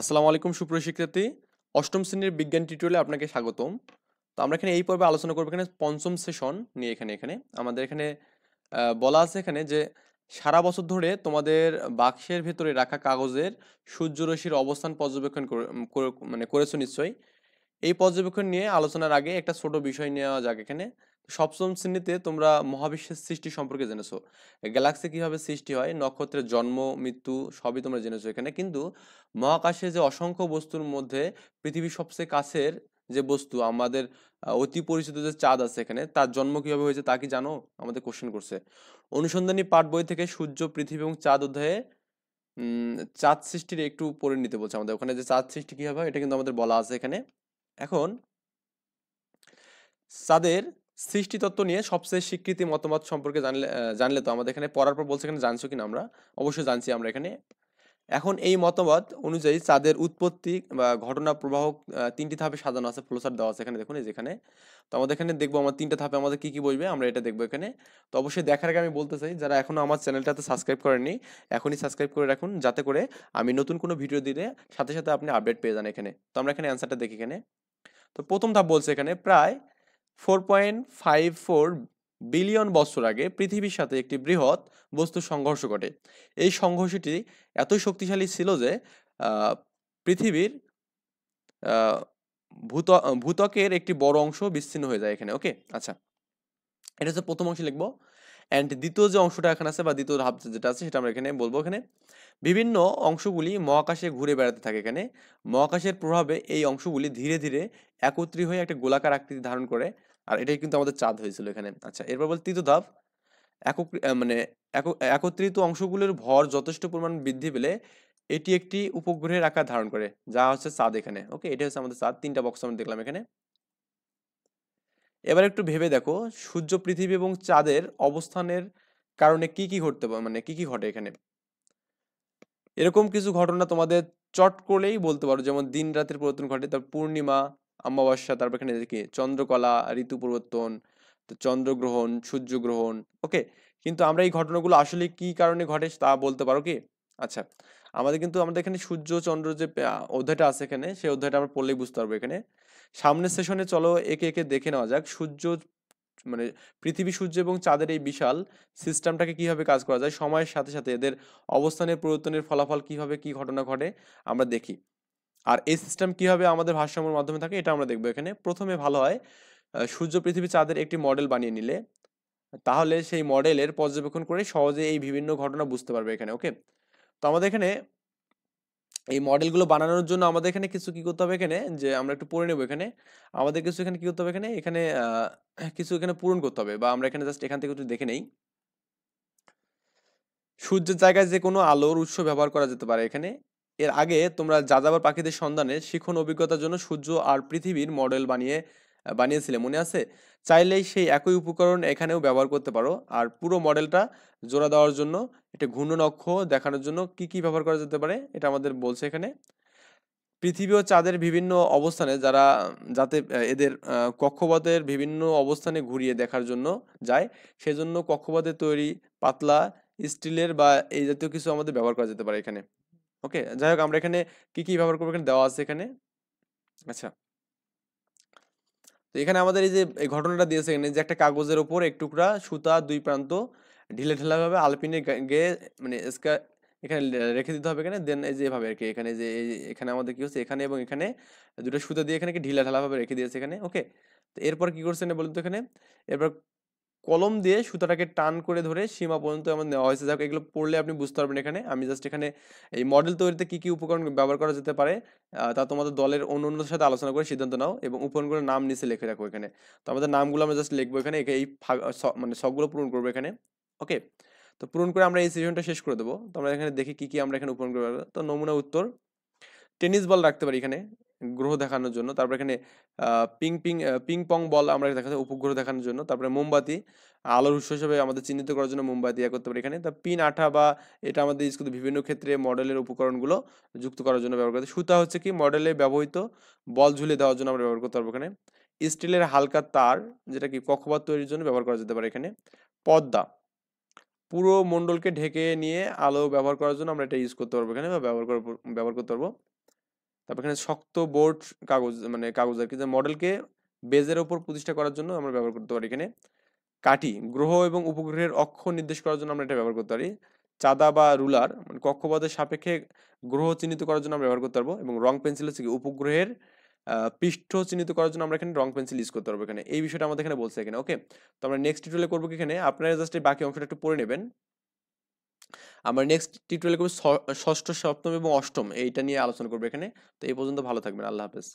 আসসালামু আলাইকুম সুপ্রিয় শিক্ষার্থী অষ্টম শ্রেণীর বিজ্ঞান টিউটোরিয়ালে আপনাকে স্বাগতম তো আমরা এখানে এই পর্বে আলোচনা করবো এখানে পঞ্চম সেশন নিয়ে এখানে এখানে আমাদের এখানে বলা আছে এখানে যে সারা বছর ধরে তোমাদের বাক্সের ভেতরে রাখা কাগজের সূর্যরশ্মির অবস্থান পর্যবেক্ষণ মানে করেছো নিশ্চয়ই এই পর্যবেক্ষণ নিয়ে আলোচনার আগে একটা ছোট বিষয় নেওয়া যাক এখানে সপ্তম শ্রেণীতে তোমরা মহাবিশ্বের সৃষ্টি সম্পর্কে জেনেছো গ্যালাক্সি কিভাবে সৃষ্টি হয় নক্ষত্রের জন্ম মৃত্যু সবই তোমরা জেনেছো এখানে কিন্তু মহাকাশে যে অসংখ্য বস্তুর মধ্যে পৃথিবীর সবচেয়ে কাছের যে বস্তু আমাদের অতি পরিচিত যে চাঁদ আছে এখানে তার জন্ম কিভাবে হয়েছে তা কি জানো আমাদের কোশ্চেন করছে অনুসন্ধানী পাঠ বই থেকে সূর্য পৃথিবী এবং চাঁদ অধ্যায়ে চাঁদ সৃষ্টির একটু পড়ে নিতে বলছে আমাদের ওখানে যে চাঁদ সৃষ্টি কিভাবে এটা কিন্তু আমাদের বলা আছে এখানে এখন চাঁদের সৃষ্টিতত্ত্ব নিয়ে সবচেয়ে স্বীকৃতি মতামত সম্পর্কে জানলে জানলে তো আমাদের এখানে পড়ার পর বলছে এখানে জানছো কিনা আমরা অবশ্যই জানছি আমরা এখানে এখন এই মতামত অনুযায়ী চাঁদের উৎপত্তি বা ঘটনা প্রবাহ তিনটি ধাপে সাজানো আছে ফ্লোসার দেওয়া আছে এখানে দেখুন যেখানে তো আমাদের এখানে দেখবো আমার তিনটা ধাপে আমাদের কি কি বইবে আমরা এটা দেখবো এখানে তো অবশ্যই দেখার আগে আমি বলতে চাই যারা এখনও আমার চ্যানেলটাতে সাবস্ক্রাইব করেননি এখনই সাবস্ক্রাইব করে রাখুন যাতে করে আমি নতুন কোনো ভিডিও দিলে সাথে সাথে আপনি আপডেট পেয়ে যান এখানে তো আমরা এখানে অ্যান্সারটা দেখি এখানে তো প্রথম ধাপ বলছে এখানে প্রায় four point five four billion বছর আগে পৃথিবীর সাথে একটি বৃহৎ বস্তু সংঘর্ষ ঘটে এই সংঘর্ষটি এত শক্তিশালী ছিল যে পৃথিবীর ভূত ভূতকের একটি বড় অংশ বিচ্ছিন্ন হয়ে যায় এখানে ওকে আচ্ছা এটা হচ্ছে প্রথম অংশে লিখবো অ্যান্ড দ্বিতীয় যে অংশটা এখানে আছে বা দ্বিতীয় ধাপ যেটা আছে সেটা আমরা এখানে বলবো এখানে বিভিন্ন অংশগুলি মহাকাশে ঘুরে বেড়াতে থাকে এখানে মহাকাশের প্রভাবে এই অংশগুলি ধীরে ধীরে একত্রী হয়ে একটা গোলাকার আকৃতি ধারণ করে আর এটাই কিন্তু আমাদের চাঁদ হয়েছিল এখানে আচ্ছা এরপর বল তৃতীয় ধাপ একক মানে একত্রিত অংশগুলোর ভর যথেষ্ট পরিমাণ বৃদ্ধি পেলে এটি একটি উপগ্রহের আকার ধারণ করে যা হচ্ছে চাঁদ এখানে ওকে এটা হচ্ছে আমাদের চাঁদ তিনটা বক্স আমরা দেখলাম এখানে এবার একটু ভেবে দেখো সূর্য পৃথিবী এবং চাঁদের অবস্থানের কারণে কি কি ঘটতে মানে কি কি ঘটে এখানে এরকম কিছু ঘটনা তোমাদের চট করলেই বলতে পারো যেমন দিন রাতের পরিবর্তন ঘটে তার পূর্ণিমা অমাবস্যা তারপর এখানে দেখি চন্দ্রকলা ঋতু পরিবর্তন চন্দ্রগ্রহণ সূর্যগ্রহণ ওকে কিন্তু আমরা এই ঘটনাগুলো আসলে কি কারণে ঘটে তা বলতে পারো কি আচ্ছা আমাদের কিন্তু আমাদের এখানে সূর্য চন্দ্র যে অধ্যায়টা আছে এখানে সেই অধ্যায়টা আমরা পড়লেই বুঝতে পারবো এখানে সামনের সেশনে চলো একে একে দেখে নেওয়া যাক সূর্য মানে পৃথিবী সূর্য এবং চাঁদের এই বিশাল সিস্টেমটাকে কিভাবে কাজ করা যায় সময়ের সাথে সাথে এদের অবস্থানের পরিবর্তনের ফলাফল কিভাবে কি ঘটনা ঘটে আমরা দেখি আর এই সিস্টেম কিভাবে আমাদের ভারসাম্যের মাধ্যমে থাকে এটা আমরা দেখবো এখানে প্রথমে ভালো হয় সূর্য পৃথিবী চাঁদের একটি মডেল বানিয়ে নিলে তাহলে সেই মডেলের পর্যবেক্ষণ করে সহজে এই বিভিন্ন ঘটনা বুঝতে পারবে এখানে ওকে তো আমাদের এখানে এই মডেলগুলো বানানোর জন্য আমাদের এখানে কিছু কি করতে হবে এখানে যে আমরা একটু পড়ে নেব এখানে আমাদের কিছু এখানে কি করতে হবে এখানে এখানে কিছু এখানে পূরণ করতে হবে বা আমরা এখানে জাস্ট এখান থেকে একটু দেখে নেই সূর্যের জায়গায় যে কোনো আলোর উৎস ব্যবহার করা যেতে পারে এখানে এর আগে তোমরা যাযাবর পাখিদের সন্ধানে শিখন অভিজ্ঞতার জন্য সূর্য আর পৃথিবীর মডেল বানিয়ে বানিয়েছিলে মনে আছে চাইলেই সেই একই উপকরণ এখানেও ব্যবহার করতে পারো আর পুরো মডেলটা জোড়া দেওয়ার জন্য এটা ঘূর্ণন অক্ষ দেখানোর জন্য কি কি ব্যবহার করা যেতে পারে এটা আমাদের বলছে এখানে পৃথিবী ও চাঁদের বিভিন্ন অবস্থানে যারা যাতে এদের কক্ষপথের বিভিন্ন অবস্থানে ঘুরিয়ে দেখার জন্য যায় সেজন্য কক্ষপথে তৈরি পাতলা স্টিলের বা এই জাতীয় কিছু আমাদের ব্যবহার করা যেতে পারে এখানে ওকে যাই হোক আমরা এখানে কি কি ব্যবহার করবো এখানে দেওয়া আছে এখানে আচ্ছা তো এখানে আমাদের এই যে ঘটনাটা দিয়েছে এখানে যে একটা কাগজের ওপর এক টুকরা সুতা দুই প্রান্ত ঢিলে ঢেলাভাবে আলপিনে গিয়ে মানে স্কা এখানে রেখে দিতে হবে এখানে দেন এই যে এভাবে আর কি এখানে যে এখানে আমাদের কী হচ্ছে এখানে এবং এখানে দুটো সুতা দিয়ে এখানে কি ঢিলা ঢালাভাবে রেখে দিয়েছে এখানে ওকে তো এরপর কি করছে না বলুন তো এখানে এরপর কলম দিয়ে সুতাটাকে টান করে ধরে সীমা পর্যন্ত আমার নেওয়া হয়েছে যাক এগুলো পড়লে আপনি বুঝতে পারবেন এখানে আমি জাস্ট এখানে এই মডেল তৈরিতে কী কী উপকরণ ব্যবহার করা যেতে পারে তা তোমাদের দলের অন্য অন্যদের সাথে আলোচনা করে সিদ্ধান্ত নাও এবং উপকরণগুলোর নাম নিচে লিখে রাখো এখানে তো আমাদের নামগুলো আমরা জাস্ট লিখবো এখানে এই মানে সবগুলো পূরণ করবো এখানে ওকে তো পূরণ করে আমরা এই সিজনটা শেষ করে দেবো তো আমরা এখানে দেখি কী কী আমরা এখানে উপকরণ করবো তো নমুনা উত্তর টেনিস বল রাখতে পারি এখানে গ্রহ দেখানোর জন্য তারপর এখানে ping ping ping pong ball আমরা দেখাতে উপগ্রহ দেখানোর জন্য তারপরে মোমবাতি আলোর উৎস হিসেবে আমাদের চিহ্নিত করার জন্য মোমবাতি ইয়া করতে পারি এখানে তা পিন আঠা বা এটা আমাদের স্কুল বিভিন্ন ক্ষেত্রে মডেলের উপকরণগুলো যুক্ত করার জন্য ব্যবহার করতে সুতা হচ্ছে কি মডেলে ব্যবহৃত বল ঝুলে দেওয়ার জন্য আমরা ব্যবহার করতে পারবো এখানে স্টিলের হালকা তার যেটা কি কক্ষপাত তৈরির জন্য ব্যবহার করা যেতে পারে এখানে পদ্মা পুরো মণ্ডলকে ঢেকে নিয়ে আলো ব্যবহার করার জন্য আমরা এটা ইউজ করতে পারবো এখানে বা ব্যবহার ব্যবহার করতে পারবো তারপর এখানে শক্ত বোর্ড কাগজ মানে কাগজ আর কি যে মডেলকে বেজের ওপর প্রতিষ্ঠা করার জন্য আমরা ব্যবহার করতে পারি এখানে কাঠি গ্রহ এবং উপগ্রহের অক্ষ নির্দেশ করার জন্য আমরা এটা ব্যবহার করতে পারি চাঁদা বা রুলার মানে কক্ষপথের সাপেক্ষে গ্রহ চিহ্নিত করার জন্য আমরা ব্যবহার করতে পারবো এবং রং পেন্সিল হচ্ছে কি উপগ্রহের পৃষ্ঠ চিহ্নিত করার জন্য আমরা এখানে রং পেন্সিল ইউজ করতে পারবো এখানে এই বিষয়টা আমাদের এখানে বলছে এখানে ওকে তো আমরা নেক্সট টিউটোরিয়ালে করবো কি এখানে আপনারা জাস্ট এই বাকি অংশটা একটু পড়ে নেবেন আমরা নেক্সট টিউটোরিয়াল করবো ষষ্ঠ সপ্তম এবং অষ্টম এইটা নিয়ে আলোচনা করবো এখানে তো এই পর্যন্ত ভালো থাকবেন আল্লাহ হাফেজ